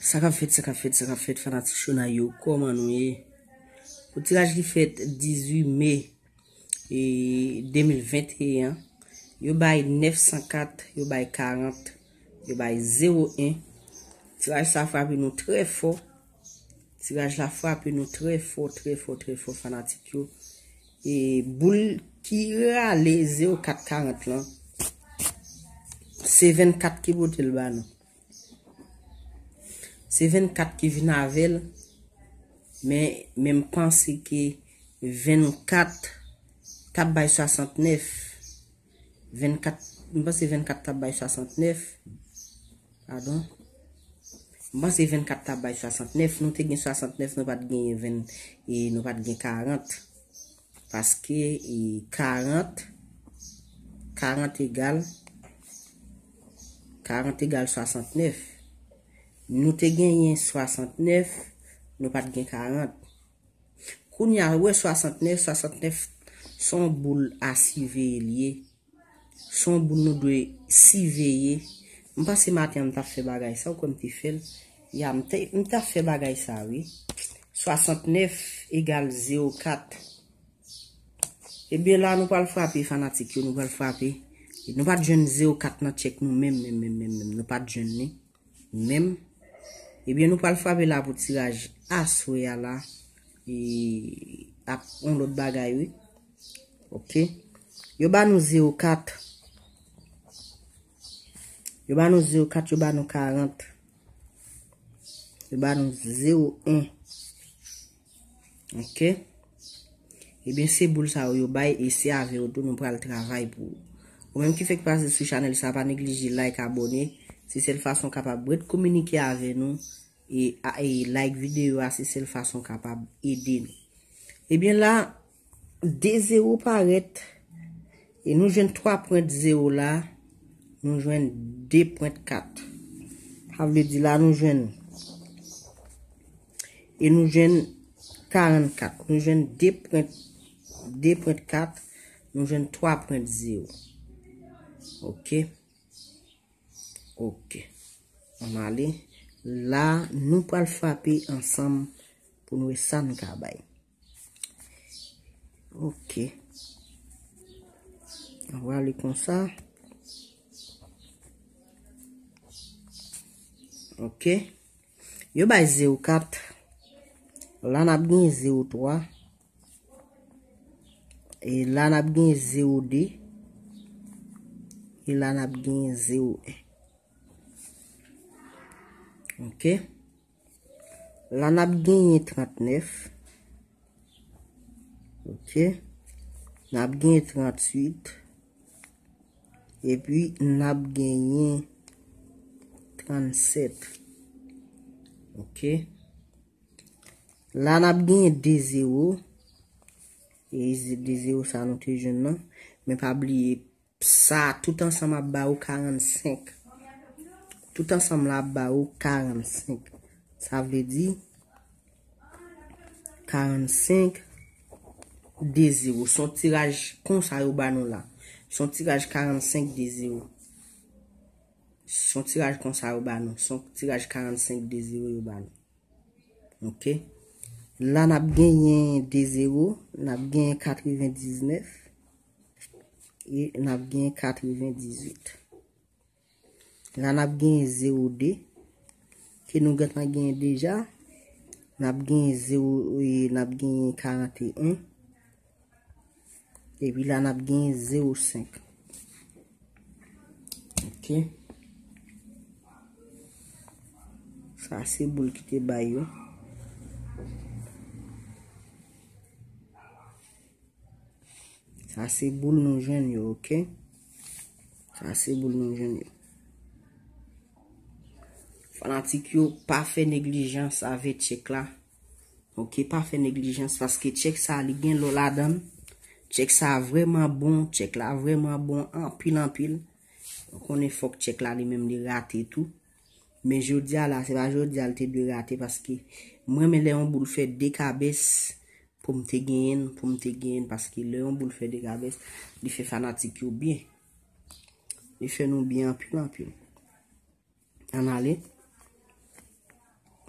Saka fèt, saka fèt, saka fèt, fanatik chou nan yo koman nou ye. Kou tiraj li fèt 18 me, 2021. Yo bay 904, yo bay 40, yo bay 01. Tiraj la frapi nou tre fò. Tiraj la frapi nou tre fò, tre fò, tre fò, fanatik yo. E bou ki yu alè, 0440 lan. Se 24 ki bout el ban nou. Se ven kat ki vi na vel, men mpansi ki ven kat tabay sasantnef. Ven kat, mpansi ven kat tabay sasantnef. Adon. Mpansi ven kat tabay sasantnef. Mpansi ven kat tabay sasantnef, nou te gen sasantnef nou pat gen 40. E Paske 40, 40 egal, 40 egal sasantnef. Nou te gen yin 69, nou pat gen 40. Koun ya we 69, 69, son boul a si veye liye. Son boul nou dwe si veye. Mpa se mati an taf fe bagay sa ou kon ti fel. Ya, an taf fe bagay sa ou. 69 egal 0,4. Ebe la nou pal frapi fanatik yo, nou pal frapi. Nou pat jen 0,4 nan tchek nou mem, mem, mem, mem. Nou pat jen ne, mem, mem. Ebyen nou pral fwabe la pou tiraj aswe ya la. E ap on lout bagay we. Ok. Yo ban nou 0-4. Yo ban nou 0-4, yo ban nou 40. Yo ban nou 0-1. Ok. Ebyen eh se boul sa ou yo bay e se ave ou do nou pral travay pou. Ou menm ki fek prase sou chanel sa pa negliji like abone. Se se l fason kapab ou et komunike ave nou. E, e like videyo a se se l fason kapab edi nou. Ebyen la, 2.0 paret. E nou jen 3.0 la. Nou jen 2.4. Havle di la nou jen. E nou jen 44. Nou jen 2.4. Nou jen 3.0. Ok. Ok. On a li. La nou pal fapi ansam pou nou e san gabay. Ok. On wali kon sa. Ok. Yo bay 0,4. La nan apgin 0,3. E la nan apgin 0,2. E la nan apgin 0,1. Ok, la nab genye 39, ok, nab genye 38, e pi nab genye 37, ok, la nab genye 2-0, e 2-0 sa anote joun nan, men pa bliye sa tout ansama ba ou 45, ok. Tout ansam la ba ou karan 5. Sa ve di. Karan 5. De 0. Son tiraj konsa yo ba nou la. Son tiraj karan 5 de 0. Son tiraj konsa yo ba nou. Son tiraj karan 5 de 0 yo ba nou. Ok. La nap genyen de 0. Nap genyen 99. Nap genyen 98. La nap genye 0-2. Ki nou get nan genye deja. Nap genye 0-1. Nap genye 41. E pi la nap genye 0-5. Ok. Sa se boul ki te bay yo. Sa se boul nou genye yo. Ok. Sa se boul nou genye yo. Fanatik yo pa fe neglijans avet Chek la. Ok, pa fe neglijans. Paske Chek sa li gen lola dam. Chek sa vreman bon. Chek la vreman bon. Anpil, anpil. Konen fok Chek la li menm li rate etou. Men joudia la, se pa joudia li te bi rate. Paske mwen men le yon boule fe dekabes. Poum te gen, poum te gen. Paske le yon boule fe dekabes. Li fe fanatik yo biye. Li fe nou biye anpil, anpil. An alet.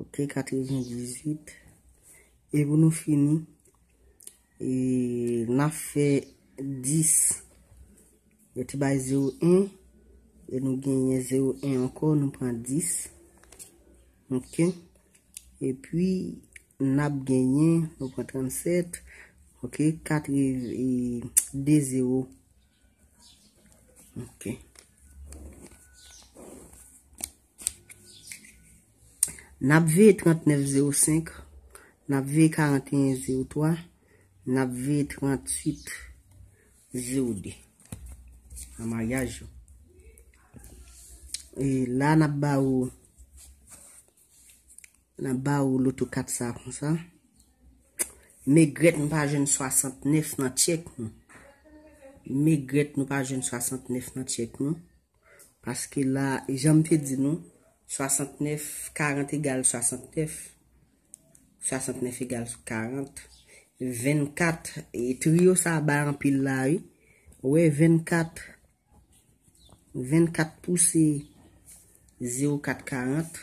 Ok, 428. E vou nou fini. E na fe 10. Yo te bay 0,1. E nou genye 0,1 anko. Nou pan 10. Ok. E pi, na genye, nou pan 37. Ok, 2,0. Ok. 9V3905, 9V4103, 9V3802. A maryaj yo. E la nabawou, nabawou loutou 4 sa kon sa. Me gret nou pa jen 69 nan tchek nou. Me gret nou pa jen 69 nan tchek nou. Paske la, jan mpe di nou. 69, 40 igal 69. 69 igal 40. 24, etrio sa bar an pil la yi. Ou e 24. 24 pousse, 0, 4, 40.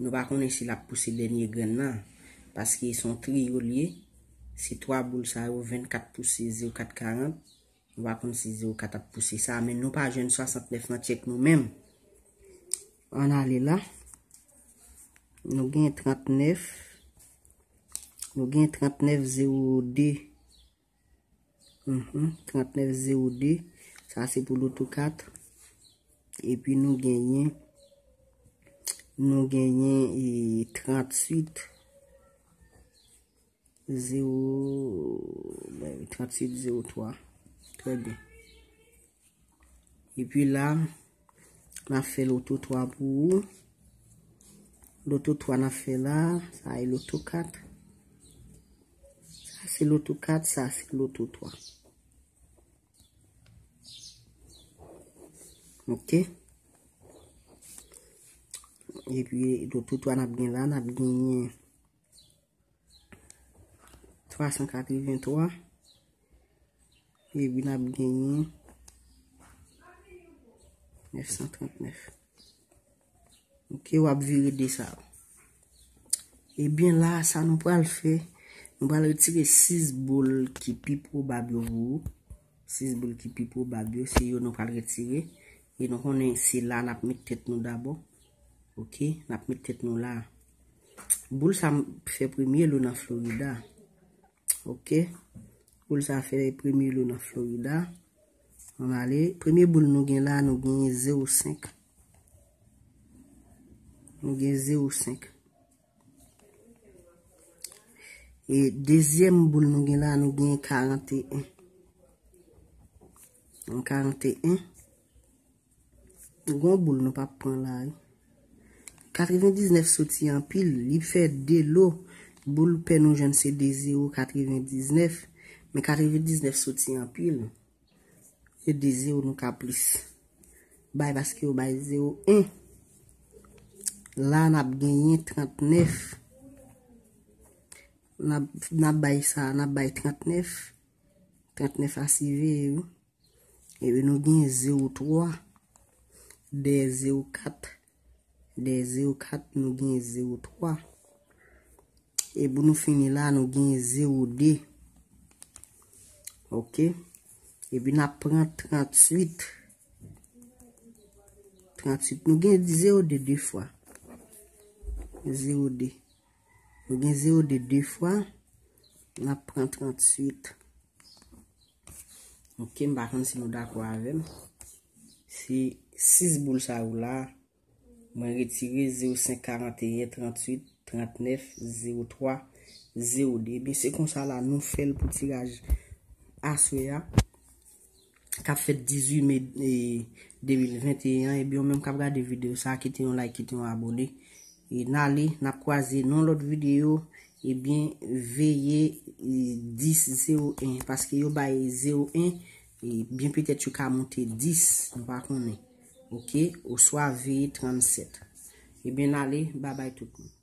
Nou bakon esi la pousse denye gren nan. Paske son tri yi golye. Si 3 boul sa yo, 24 pousse, 0, 4, 40. Nou bakon se 0, 4 ap pousse sa. Men nou pa jen 69 nan tchek nou menm. on a les là nous gagnons 39 nous gagnons 3902 mm -hmm. 3902 ça c'est pour l'auto 4 et puis nous gagnons nous gagnons 38 0 38 03 très bien et puis là Na fe loto 3 pou ou. Loto 3 na fe la. Sa e loto 4. Sa se loto 4. Sa se loto 3. Ok. E pi do to to anab gen la. Anab gen yon. 383. E pi anab gen yon. 939 Ok, wap vire de sa Ebyen la, sa nou pral fe Nou pral retire 6 boule ki pipou babiou 6 boule ki pipou babiou Si yo nou pral retire E nou konen si la, lap met tete nou dabo Ok, lap met tete nou la Boule sa fè premye lou nan Florida Ok Boule sa fè premye lou nan Florida Ok On alè, premier boul nou gen la, nou gen 05. Nou gen 05. E, dezyem boul nou gen la, nou gen 41. Nou 41. Nou goun boul nou pa pran la e. 99 soti an pil, li fe de lo. Boul pe nou jen se de 0, 99. Me 99 soti an pil e. E di 0 nou ka plis. Bay bas ki yo bay 0 1. La nab gen yin 39. Na bay 39. 39 asive yo. E yo nou gen 0 3. De 0 4. De 0 4 nou gen 0 3. E bonou fini la nou gen 0 2. Ok. Ebi na pran 38. 38. Nou gen 0-2 2 fwa. 0-2. Nou gen 0-2 2 fwa. Na pran 38. Ok. Mba kwen si nou da kwa avem. Si 6 boul sa ou la. Mwen retire 0-5-41-38-39-03-0-2. Ebi se kon sa la nou fel pou tiraj aswe ya. ka fet 18 me 2021, ebyon menm kap gade videyo, sa akite yon like, akite yon abone, e nale, na kwa zi, non lot videyo, ebyen veye 10-01, paske yo baye 0-1, ebyen petet yo ka monte 10, ou soa veye 37, ebyen nale, baye baye tout lout.